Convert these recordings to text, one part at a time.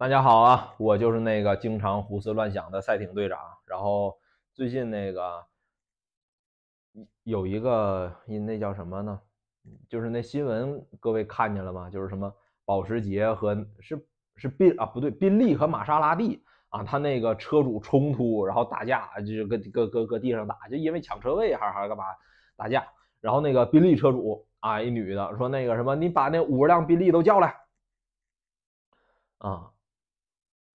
大家好啊，我就是那个经常胡思乱想的赛艇队长。然后最近那个有一个那那叫什么呢？就是那新闻，各位看见了吗？就是什么保时捷和是是宾啊不对，宾利和玛莎拉蒂啊，他那个车主冲突，然后打架，就跟搁搁搁地上打，就因为抢车位还是干嘛打架。然后那个宾利车主啊一女的说那个什么，你把那五十辆宾利都叫来啊。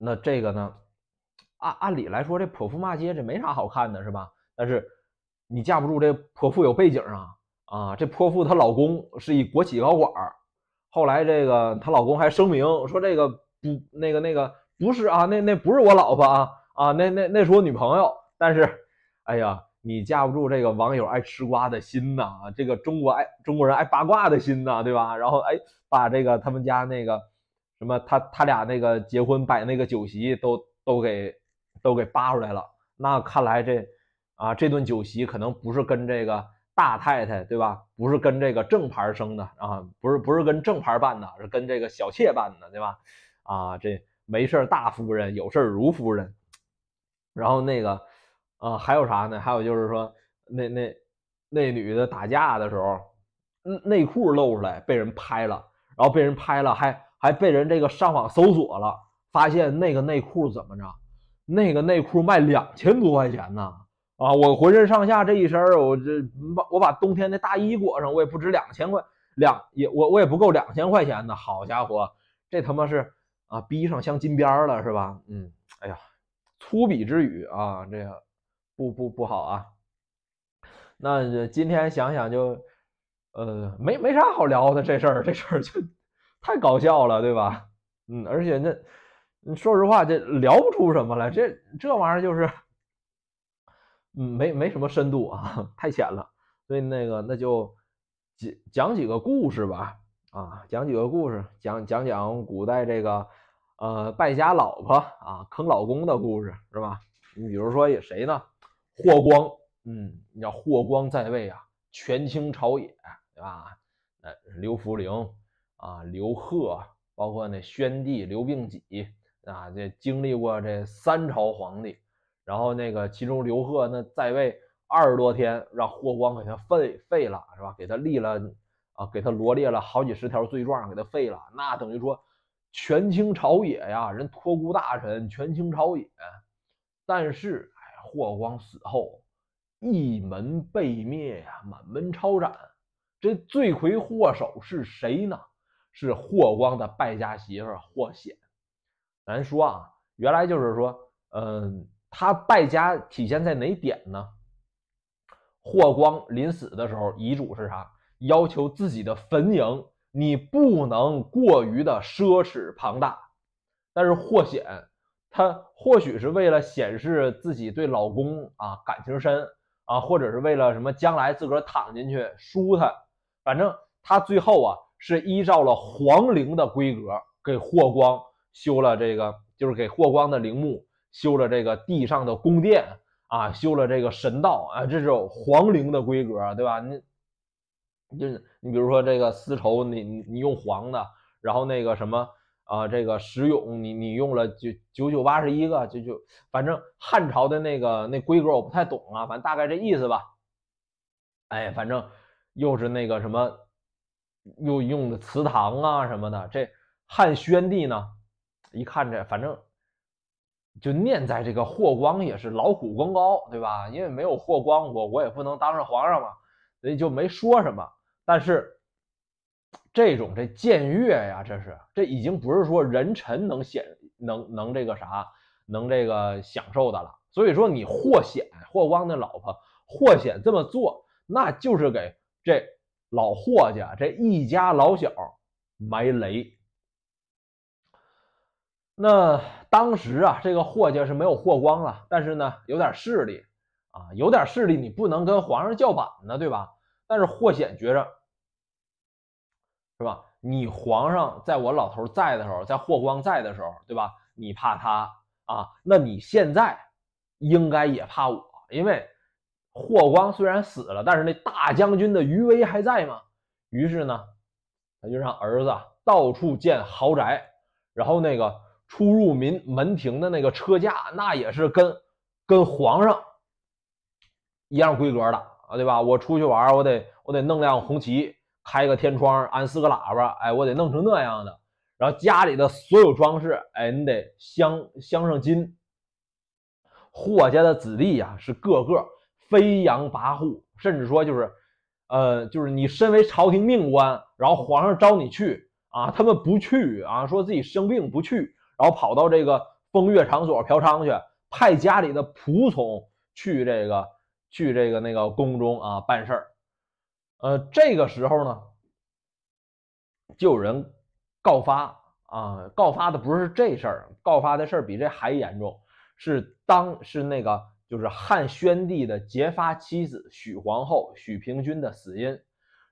那这个呢？按按理来说，这泼妇骂街这没啥好看的，是吧？但是你架不住这泼妇有背景啊啊！这泼妇她老公是一国企高管，后来这个她老公还声明说这个不那个那个不是啊，那那不是我老婆啊啊，那那那是我女朋友。但是哎呀，你架不住这个网友爱吃瓜的心呐，这个中国爱中国人爱八卦的心呐，对吧？然后哎，把这个他们家那个。什么？他他俩那个结婚摆那个酒席都都给都给扒出来了。那看来这啊这顿酒席可能不是跟这个大太太对吧？不是跟这个正牌生的啊，不是不是跟正牌办的，是跟这个小妾办的对吧？啊，这没事大夫人有事如夫人。然后那个啊还有啥呢？还有就是说那那那女的打架的时候内裤露出来被人拍了，然后被人拍了还。还被人这个上网搜索了，发现那个内裤怎么着？那个内裤卖两千多块钱呢？啊，我浑身上下这一身我这把我把冬天的大衣裹上，我也不值两千块两，也我我也不够两千块钱呢。好家伙，这他妈是啊，逼上镶金边了是吧？嗯，哎呀，粗鄙之语啊，这个不不不好啊。那今天想想就，呃，没没啥好聊的这事儿，这事儿就。太搞笑了，对吧？嗯，而且那，说实话，这聊不出什么来，这这玩意儿就是，嗯，没没什么深度啊，太浅了。所以那个那就讲讲几个故事吧，啊，讲几个故事，讲讲讲古代这个，呃，败家老婆啊，坑老公的故事是吧？你比如说谁呢？霍光，嗯，你叫霍光在位啊，权倾朝野，对吧？呃，刘弗陵。啊，刘贺，包括那宣帝刘病己啊，这经历过这三朝皇帝，然后那个其中刘贺那在位二十多天，让霍光给他废废了，是吧？给他立了啊，给他罗列了好几十条罪状，给他废了，那等于说权倾朝野呀，人托孤大臣权倾朝野，但是哎，霍光死后一门被灭呀，满门抄斩，这罪魁祸首是谁呢？是霍光的败家媳妇霍显，咱说啊，原来就是说，嗯，他败家体现在哪点呢？霍光临死的时候遗嘱是啥？要求自己的坟茔你不能过于的奢侈庞大，但是霍显他或许是为了显示自己对老公啊感情深啊，或者是为了什么将来自个儿躺进去舒坦，反正他最后啊。是依照了皇陵的规格给霍光修了这个，就是给霍光的陵墓修了这个地上的宫殿啊，修了这个神道啊，这是皇陵的规格，对吧？你，就是你，比如说这个丝绸，你你你用黄的，然后那个什么啊，这个石俑，你你用了九九九八十一个，就就反正汉朝的那个那规格我不太懂啊，反正大概这意思吧。哎，反正又是那个什么。又用的祠堂啊什么的，这汉宣帝呢，一看这反正就念在这个霍光也是劳苦功高，对吧？因为没有霍光我我也不能当上皇上嘛，所以就没说什么。但是这种这僭越呀，这是这已经不是说人臣能显能能这个啥能这个享受的了。所以说你霍显霍光的老婆霍显这么做，那就是给这。老霍家这一家老小埋雷。那当时啊，这个霍家是没有霍光了，但是呢，有点势力啊，有点势力，你不能跟皇上叫板呢，对吧？但是霍显觉着，是吧？你皇上在我老头在的时候，在霍光在的时候，对吧？你怕他啊？那你现在应该也怕我，因为。霍光虽然死了，但是那大将军的余威还在吗？于是呢，他就让儿子到处建豪宅，然后那个出入民门庭的那个车驾，那也是跟跟皇上一样规格的啊，对吧？我出去玩，我得我得弄辆红旗，开个天窗，安四个喇叭，哎，我得弄成那样的。然后家里的所有装饰，哎，你得镶镶上金。霍家的子弟呀，是个个。飞扬跋扈，甚至说就是，呃，就是你身为朝廷命官，然后皇上招你去啊，他们不去啊，说自己生病不去，然后跑到这个风月场所嫖娼去，派家里的仆从去这个去这个那个宫中啊办事儿。呃，这个时候呢，就有人告发啊，告发的不是这事儿，告发的事儿比这还严重，是当是那个。就是汉宣帝的结发妻子许皇后许平君的死因。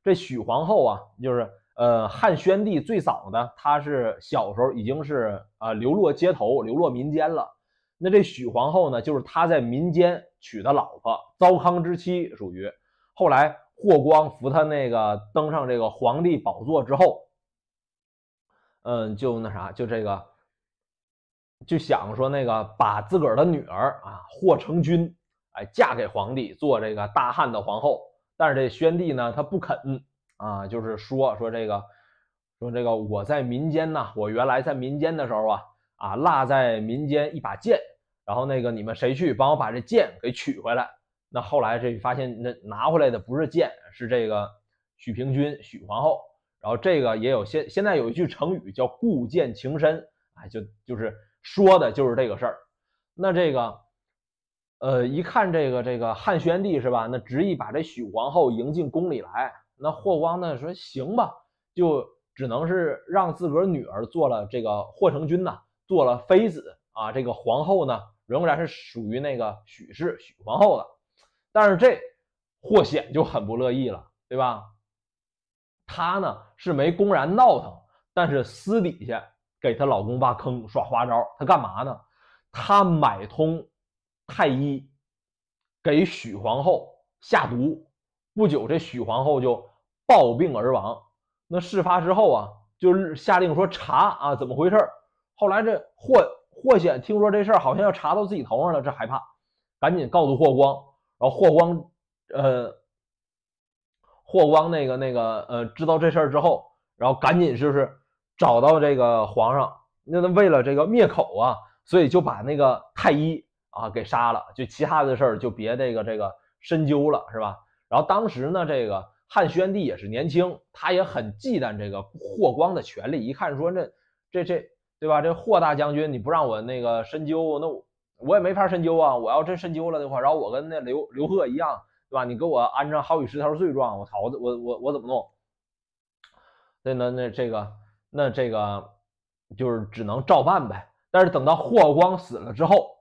这许皇后啊，就是呃汉宣帝最早的，他是小时候已经是啊流落街头、流落民间了。那这许皇后呢，就是他在民间娶的老婆，糟糠之妻属于。后来霍光扶他那个登上这个皇帝宝座之后，嗯，就那啥，就这个。就想说那个把自个儿的女儿啊霍成君哎嫁给皇帝做这个大汉的皇后，但是这宣帝呢他不肯啊，就是说说这个说这个我在民间呢，我原来在民间的时候啊啊落在民间一把剑，然后那个你们谁去帮我把这剑给取回来？那后来这发现那拿回来的不是剑，是这个许平君许皇后。然后这个也有现现在有一句成语叫故剑情深，哎就就是。说的就是这个事儿，那这个，呃，一看这个这个汉宣帝是吧？那执意把这许皇后迎进宫里来，那霍光呢说行吧，就只能是让自个儿女儿做了这个霍成君呐，做了妃子啊，这个皇后呢仍然是属于那个许氏许皇后的。但是这霍显就很不乐意了，对吧？他呢是没公然闹腾，但是私底下。给她老公挖坑耍花招，她干嘛呢？她买通太医给许皇后下毒，不久这许皇后就暴病而亡。那事发之后啊，就是下令说查啊，怎么回事？后来这霍霍显听说这事儿，好像要查到自己头上了，这害怕，赶紧告诉霍光，然后霍光，呃，霍光那个那个呃，知道这事儿之后，然后赶紧是不是？找到这个皇上，那为了这个灭口啊，所以就把那个太医啊给杀了。就其他的事儿就别那个这个深究了，是吧？然后当时呢，这个汉宣帝也是年轻，他也很忌惮这个霍光的权力。一看说那这这对吧？这霍大将军你不让我那个深究，那我也没法深究啊！我要真深究了的话，然后我跟那刘刘贺一样，对吧？你给我安上好几十条罪状，我操，我我我我怎么弄？那那那这个。那这个就是只能照办呗。但是等到霍光死了之后，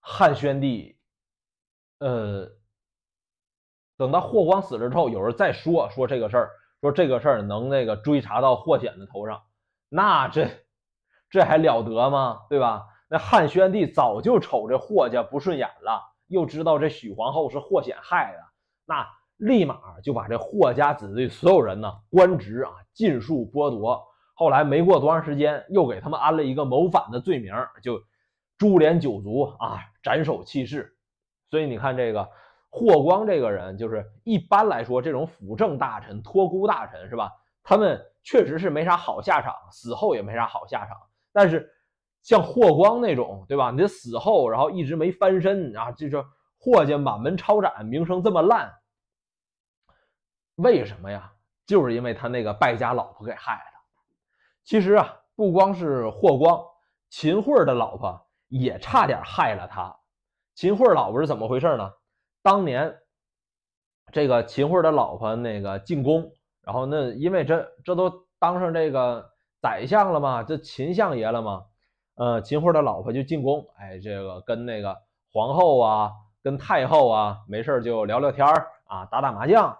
汉宣帝，呃，等到霍光死了之后，有人再说说这个事儿，说这个事儿能那个追查到霍显的头上，那这这还了得吗？对吧？那汉宣帝早就瞅这霍家不顺眼了，又知道这许皇后是霍显害的，那立马就把这霍家子弟所有人呢官职啊尽数剥夺。后来没过多长时间，又给他们安了一个谋反的罪名，就株连九族啊，斩首弃市。所以你看，这个霍光这个人，就是一般来说，这种辅政大臣、托孤大臣，是吧？他们确实是没啥好下场，死后也没啥好下场。但是像霍光那种，对吧？你死后，然后一直没翻身啊，就是霍家满门抄斩，名声这么烂，为什么呀？就是因为他那个败家老婆给害的。其实啊，不光是霍光，秦桧儿的老婆也差点害了他。秦桧儿老婆是怎么回事呢？当年，这个秦桧儿的老婆那个进宫，然后那因为这这都当上这个宰相了嘛，这秦相爷了嘛，呃，秦桧儿的老婆就进宫，哎，这个跟那个皇后啊，跟太后啊，没事就聊聊天儿啊，打打麻将。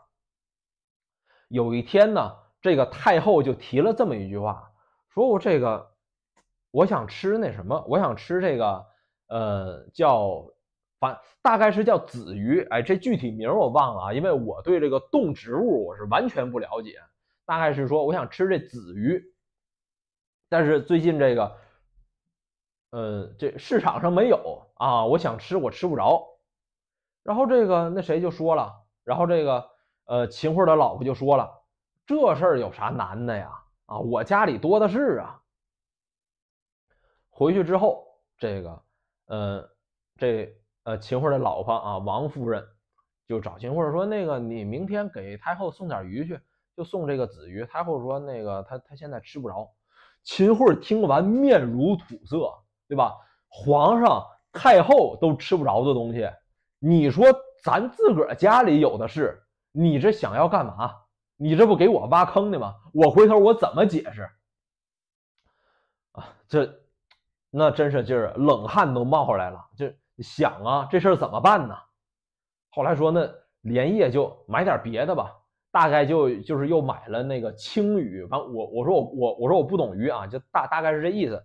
有一天呢，这个太后就提了这么一句话。说我这个，我想吃那什么，我想吃这个，呃，叫反大概是叫子鱼，哎，这具体名我忘了啊，因为我对这个动植物我是完全不了解。大概是说我想吃这子鱼，但是最近这个，呃，这市场上没有啊，我想吃我吃不着。然后这个那谁就说了，然后这个呃，秦桧的老婆就说了，这事儿有啥难的呀？啊，我家里多的是啊。回去之后，这个，呃，这呃秦桧的老婆啊，王夫人就找秦桧说：“那个，你明天给太后送点鱼去，就送这个子鱼。”太后说：“那个，她她现在吃不着。”秦桧听完面如土色，对吧？皇上、太后都吃不着的东西，你说咱自个儿家里有的是，你这想要干嘛？你这不给我挖坑呢吗？我回头我怎么解释？啊，这那真是劲儿，冷汗都冒出来了，就想啊，这事儿怎么办呢？后来说那连夜就买点别的吧，大概就就是又买了那个青鱼，反正我我说我我我说我不懂鱼啊，就大大概是这意思，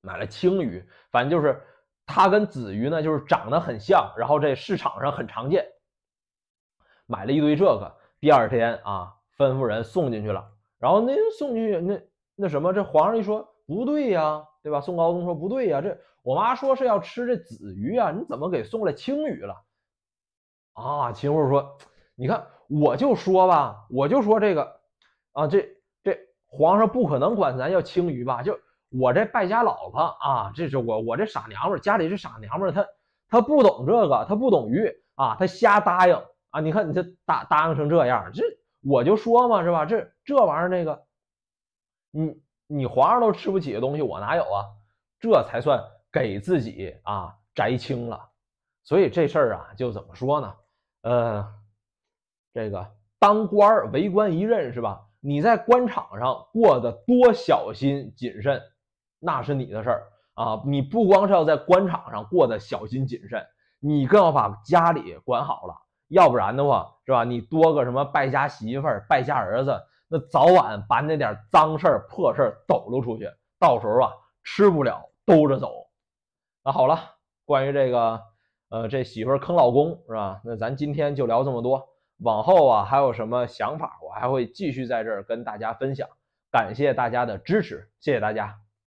买了青鱼，反正就是它跟紫鱼呢就是长得很像，然后这市场上很常见，买了一堆这个。第二天啊，吩咐人送进去了。然后那送去那那什么，这皇上一说不对呀，对吧？宋高宗说不对呀，这我妈说是要吃这子鱼啊，你怎么给送来青鱼了？啊，秦桧说，你看我就说吧，我就说这个啊，这这皇上不可能管咱叫青鱼吧？就我这败家老婆啊，这是我我这傻娘们，家里是傻娘们，她她不懂这个，她不懂鱼啊，她瞎答应。啊！你看你这答答应成这样，这我就说嘛，是吧？这这玩意儿那个，你你皇上都吃不起的东西，我哪有啊？这才算给自己啊宅清了。所以这事儿啊，就怎么说呢？呃，这个当官儿为官一任是吧？你在官场上过得多小心谨慎，那是你的事儿啊。你不光是要在官场上过得小心谨慎，你更要把家里管好了。要不然的话，是吧？你多个什么败家媳妇、败家儿子，那早晚把那点脏事儿、破事儿抖露出去，到时候啊，吃不了兜着走。那好了，关于这个，呃，这媳妇坑老公，是吧？那咱今天就聊这么多，往后啊，还有什么想法，我还会继续在这儿跟大家分享。感谢大家的支持，谢谢大家。